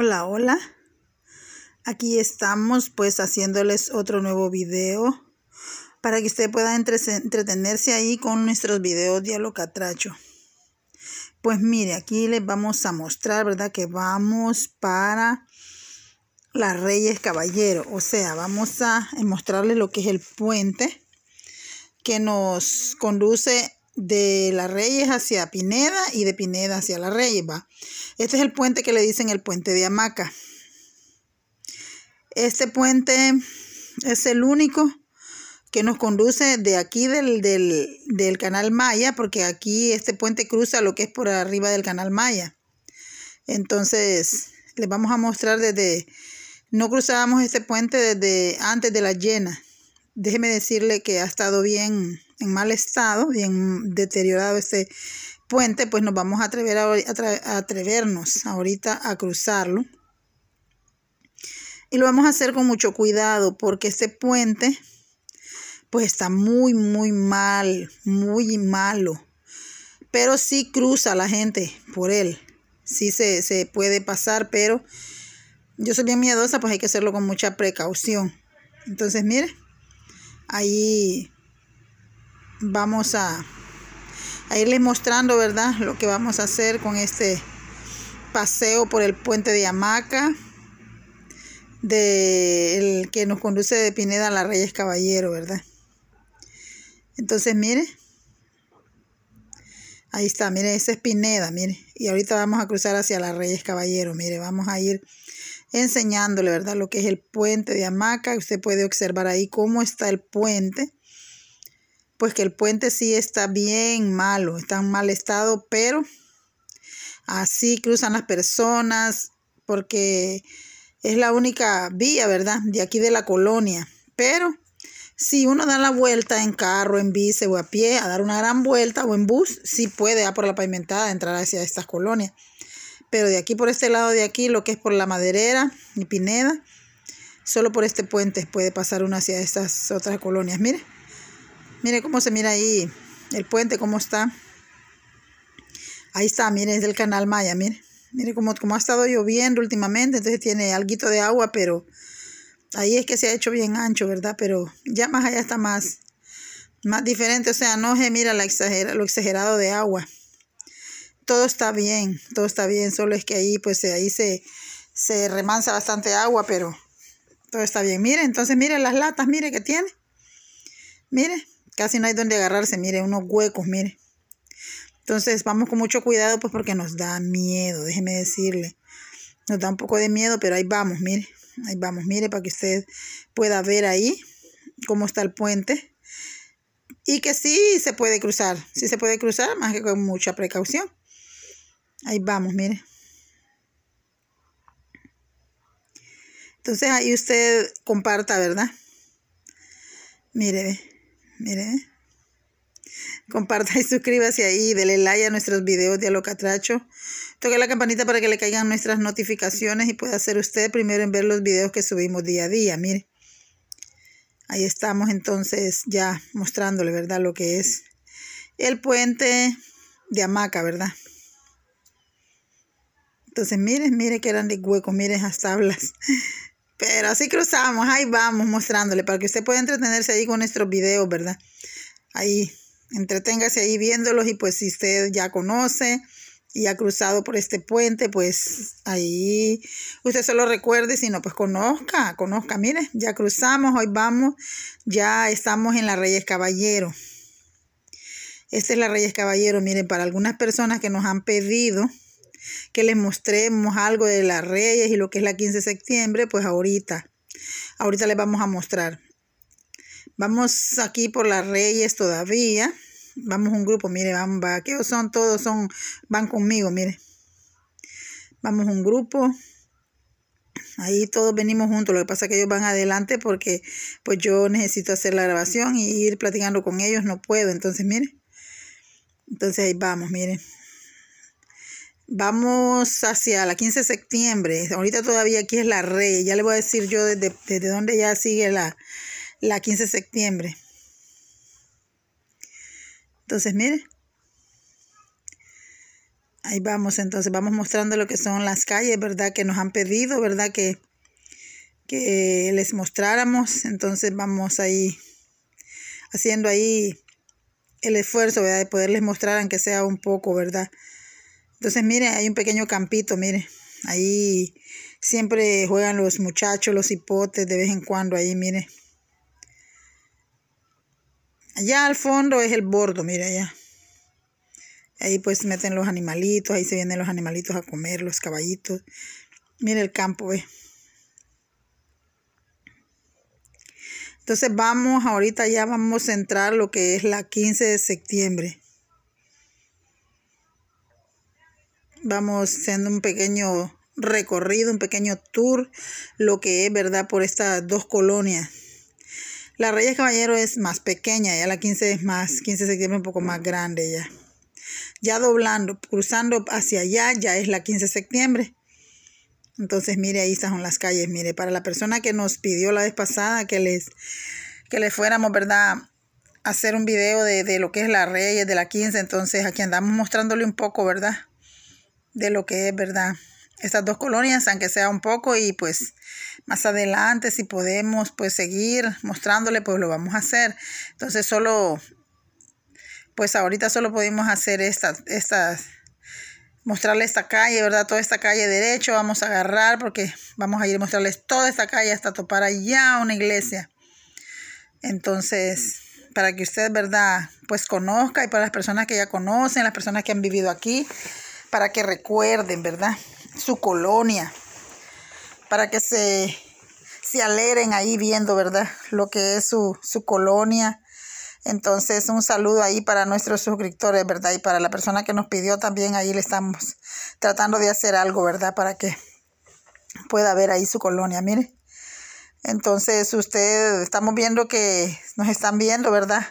Hola, hola. Aquí estamos pues haciéndoles otro nuevo video para que usted pueda entretenerse ahí con nuestros videos de catracho Pues mire, aquí les vamos a mostrar, ¿verdad? Que vamos para las Reyes Caballero. O sea, vamos a mostrarles lo que es el puente que nos conduce de las Reyes hacia Pineda y de Pineda hacia las Reyes, va. Este es el puente que le dicen el puente de Hamaca. Este puente es el único que nos conduce de aquí del, del, del, canal Maya, porque aquí este puente cruza lo que es por arriba del canal Maya. Entonces, les vamos a mostrar desde, no cruzábamos este puente desde antes de la llena. Déjeme decirle que ha estado bien en mal estado, y en deteriorado este puente, pues nos vamos a, atrever a, atrevernos ahorita a cruzarlo. Y lo vamos a hacer con mucho cuidado porque este puente pues está muy, muy mal, muy malo. Pero sí cruza la gente por él. Sí se, se puede pasar, pero yo soy bien miedosa, pues hay que hacerlo con mucha precaución. Entonces, mire, ahí vamos a, irles mostrando, ¿verdad? Lo que vamos a hacer con este paseo por el puente de Hamaca, de que nos conduce de Pineda a la Reyes Caballero, ¿verdad? Entonces, mire. Ahí está, mire, esa es Pineda, mire. Y ahorita vamos a cruzar hacia las Reyes Caballero, mire, vamos a ir enseñándole, ¿verdad? Lo que es el puente de Hamaca. Usted puede observar ahí cómo está el puente pues que el puente sí está bien malo, está en mal estado, pero así cruzan las personas porque es la única vía, ¿verdad? De aquí de la colonia. Pero si uno da la vuelta en carro, en bici o a pie, a dar una gran vuelta o en bus, sí puede a por la pavimentada entrar hacia estas colonias. Pero de aquí por este lado de aquí, lo que es por la maderera y Pineda, solo por este puente puede pasar uno hacia estas otras colonias. Mire. Mire cómo se mira ahí el puente, cómo está. Ahí está, mire, es del canal Maya, mire. Mire cómo, ha estado lloviendo últimamente, entonces tiene alguito de agua, pero ahí es que se ha hecho bien ancho, ¿verdad? Pero ya más allá está más, más diferente, o sea, no se mira la exagera, lo exagerado de agua. Todo está bien, todo está bien, solo es que ahí pues ahí se, se remansa bastante agua, pero todo está bien. Mire, entonces mire las latas, mire que tiene. Mire, Casi no hay donde agarrarse, mire, unos huecos, mire. Entonces vamos con mucho cuidado pues porque nos da miedo, déjeme decirle. Nos da un poco de miedo, pero ahí vamos, mire. Ahí vamos, mire, para que usted pueda ver ahí cómo está el puente. Y que sí se puede cruzar, sí se puede cruzar, más que con mucha precaución. Ahí vamos, mire. Entonces ahí usted comparta, ¿verdad? Mire, Mire. Comparta y suscríbase ahí, Denle like a nuestros videos de Alocatracho. Toque la campanita para que le caigan nuestras notificaciones y pueda ser usted primero en ver los videos que subimos día a día. Mire, ahí estamos entonces ya mostrándole, ¿verdad? Lo que es el puente de hamaca, ¿verdad? Entonces, miren, miren que eran de hueco miren las tablas. Pero así cruzamos, ahí vamos mostrándole para que usted pueda entretenerse ahí con nuestros videos, ¿verdad? Ahí, entreténgase ahí viéndolos y pues si usted ya conoce y ha cruzado por este puente, pues ahí usted solo recuerde, si no, pues conozca, conozca, mire, ya cruzamos, hoy vamos, ya estamos en la Reyes Caballero. Esta es la Reyes Caballero, miren, para algunas personas que nos han pedido que les mostremos algo de las Reyes y lo que es la 15 de septiembre, pues ahorita, ahorita les vamos a mostrar. Vamos aquí por las Reyes todavía. Vamos un grupo, mire, van, va, que son todos, son, van conmigo, mire. Vamos un grupo. Ahí todos venimos juntos. Lo que pasa es que ellos van adelante porque pues yo necesito hacer la grabación y ir platicando con ellos, no puedo. Entonces, mire. Entonces ahí vamos, mire. Vamos hacia la 15 de septiembre. Ahorita todavía aquí es la Rey. Ya le voy a decir yo desde, dónde ya sigue la, la 15 de septiembre. Entonces, miren. Ahí vamos, entonces vamos mostrando lo que son las calles, ¿verdad? Que nos han pedido, ¿verdad? Que, que les mostráramos. Entonces vamos ahí haciendo ahí el esfuerzo, ¿verdad? De poderles mostrar, aunque sea un poco, ¿verdad? Entonces, mire, hay un pequeño campito, mire, Ahí siempre juegan los muchachos, los hipotes de vez en cuando ahí, mire, Allá al fondo es el bordo, mire allá. Ahí pues meten los animalitos, ahí se vienen los animalitos a comer, los caballitos. Mire el campo, ve. Entonces vamos, ahorita ya vamos a entrar lo que es la 15 de septiembre. Vamos haciendo un pequeño recorrido, un pequeño tour, lo que es, ¿verdad?, por estas dos colonias. La Reyes Caballero es más pequeña, ya la 15 es más, 15 de septiembre un poco más grande ya. Ya doblando, cruzando hacia allá, ya es la 15 de septiembre. Entonces, mire, ahí están las calles, mire, para la persona que nos pidió la vez pasada que les, que les fuéramos, ¿verdad? Hacer un video de, de lo que es la Reyes, de la 15, entonces aquí andamos mostrándole un poco, ¿verdad? de lo que es, ¿verdad? Estas dos colonias, aunque sea un poco, y pues más adelante, si podemos, pues seguir mostrándole, pues lo vamos a hacer. Entonces, solo, pues ahorita solo podemos hacer estas, estas, mostrarle esta calle, ¿verdad? Toda esta calle derecho, vamos a agarrar porque vamos a ir a mostrarles toda esta calle hasta topar allá una iglesia. Entonces, para que usted, ¿verdad? Pues conozca y para las personas que ya conocen, las personas que han vivido aquí, para que recuerden, ¿verdad? Su colonia, para que se, se ahí viendo, ¿verdad? Lo que es su, su colonia. Entonces, un saludo ahí para nuestros suscriptores, ¿verdad? Y para la persona que nos pidió también, ahí le estamos tratando de hacer algo, ¿verdad? Para que pueda ver ahí su colonia, mire. Entonces, usted, estamos viendo que nos están viendo, ¿verdad?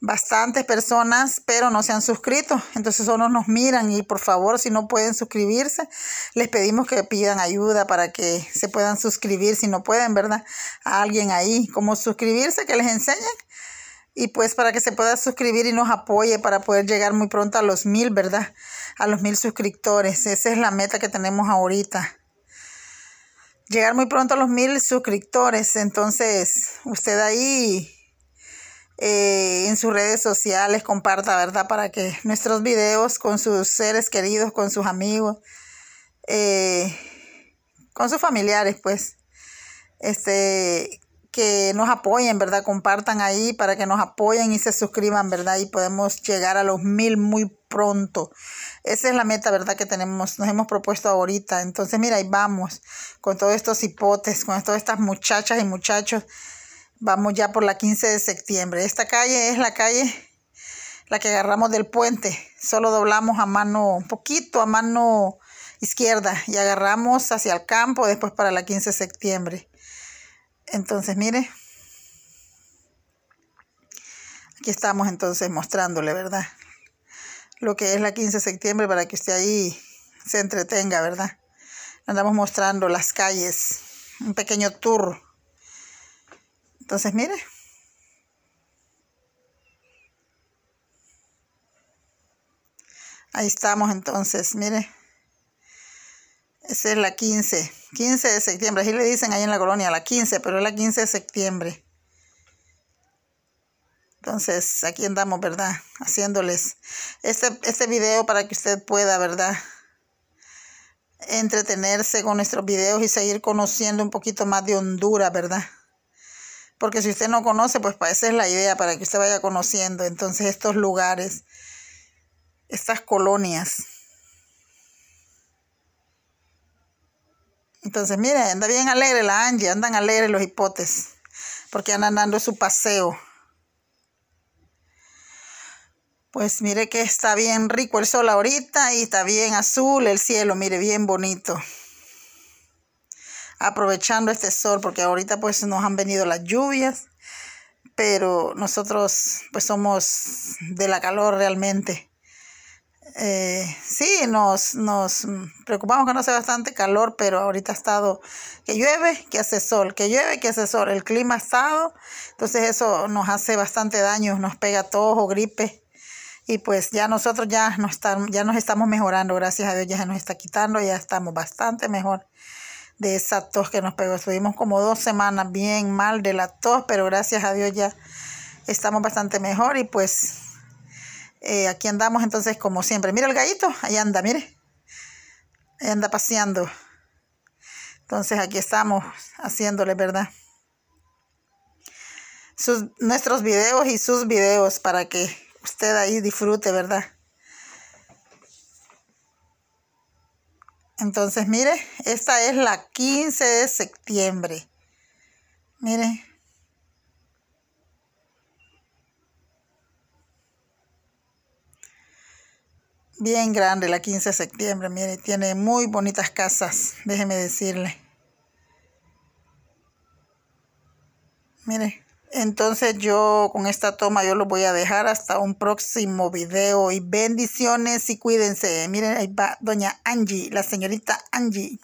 bastantes personas, pero no se han suscrito. Entonces solo nos miran y por favor, si no pueden suscribirse, les pedimos que pidan ayuda para que se puedan suscribir, si no pueden, ¿verdad? A alguien ahí, como suscribirse, que les enseñen. Y pues para que se pueda suscribir y nos apoye para poder llegar muy pronto a los mil, ¿verdad? A los mil suscriptores. Esa es la meta que tenemos ahorita llegar muy pronto a los mil suscriptores. Entonces, usted ahí eh, en sus redes sociales, comparta, ¿verdad? Para que nuestros videos con sus seres queridos, con sus amigos, eh, con sus familiares, pues, este, que nos apoyen, ¿verdad? Compartan ahí para que nos apoyen y se suscriban, ¿verdad? Y podemos llegar a los mil muy pronto. Esa es la meta, ¿verdad? Que tenemos, nos hemos propuesto ahorita. Entonces, mira, ahí vamos con todos estos hipotes, con todas estas muchachas y muchachos Vamos ya por la 15 de septiembre. Esta calle es la calle, la que agarramos del puente. Solo doblamos a mano, un poquito a mano izquierda y agarramos hacia el campo después para la 15 de septiembre. Entonces, mire. Aquí estamos entonces mostrándole, ¿verdad? Lo que es la 15 de septiembre para que usted ahí se entretenga, ¿verdad? Andamos mostrando las calles, un pequeño tour entonces, mire. Ahí estamos entonces, mire. Esa es la 15, 15 de septiembre. Así le dicen ahí en la colonia, la 15, pero es la 15 de septiembre. Entonces, aquí andamos, ¿verdad? Haciéndoles este, este video para que usted pueda, ¿verdad? Entretenerse con nuestros videos y seguir conociendo un poquito más de Honduras, ¿verdad? porque si usted no conoce, pues para esa es la idea, para que usted vaya conociendo entonces estos lugares, estas colonias. Entonces, mire, anda bien alegre la Angie, andan alegres los hipotes, porque andan dando su paseo. Pues mire que está bien rico el sol ahorita y está bien azul el cielo, mire, bien bonito aprovechando este sol, porque ahorita pues nos han venido las lluvias, pero nosotros pues somos de la calor realmente. Eh, sí, nos, nos preocupamos que no sea bastante calor, pero ahorita ha estado que llueve, que hace sol, que llueve, que hace sol. El clima ha estado, entonces eso nos hace bastante daño, nos pega tos o gripe. Y pues ya nosotros ya no están, ya nos estamos mejorando, gracias a Dios ya se nos está quitando, ya estamos bastante mejor de esa tos que nos pegó. Estuvimos como dos semanas bien mal de la tos, pero gracias a Dios ya estamos bastante mejor y pues eh, aquí andamos entonces como siempre. Mira el gallito, ahí anda, mire. Ahí anda paseando. Entonces aquí estamos haciéndole, ¿verdad? Sus, nuestros videos y sus videos para que usted ahí disfrute, ¿verdad? Entonces, mire, esta es la 15 de septiembre. Mire. Bien grande la 15 de septiembre, mire, tiene muy bonitas casas, déjeme decirle. Mire. Entonces yo con esta toma yo lo voy a dejar hasta un próximo video y bendiciones y cuídense. Miren, ahí va doña Angie, la señorita Angie.